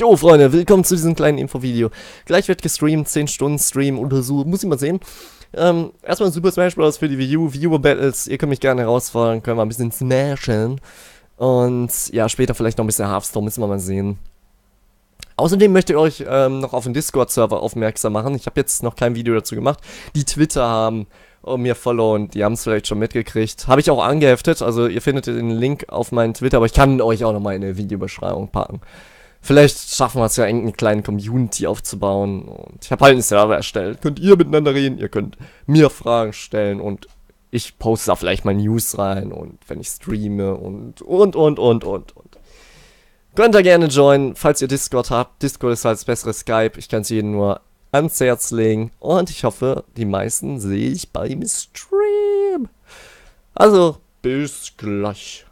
Jo Freunde, willkommen zu diesem kleinen Infovideo. Gleich wird gestreamt, 10 Stunden Stream oder so, muss ich mal sehen. Ähm, erstmal Super Smash Bros. für die Wii U, Viewer Battles, ihr könnt mich gerne herausfordern, können wir ein bisschen smashen. Und ja, später vielleicht noch ein bisschen Hearthstone, müssen wir mal sehen. Außerdem möchte ich euch ähm, noch auf den Discord-Server aufmerksam machen. Ich habe jetzt noch kein Video dazu gemacht. Die Twitter haben und äh, mir followen. Die haben es vielleicht schon mitgekriegt. Habe ich auch angeheftet. Also ihr findet den Link auf meinen Twitter, aber ich kann euch auch nochmal in der Videobeschreibung packen. Vielleicht schaffen wir es ja, irgendeine kleine Community aufzubauen. Und ich habe halt einen Server erstellt. Könnt ihr miteinander reden, ihr könnt mir Fragen stellen und ich poste da vielleicht mal News rein und wenn ich streame und und und und und und. Könnt ihr gerne joinen, falls ihr Discord habt. Discord ist halt das bessere Skype. Ich kann es jedem nur ans Herz legen. Und ich hoffe, die meisten sehe ich beim Stream. Also, bis gleich.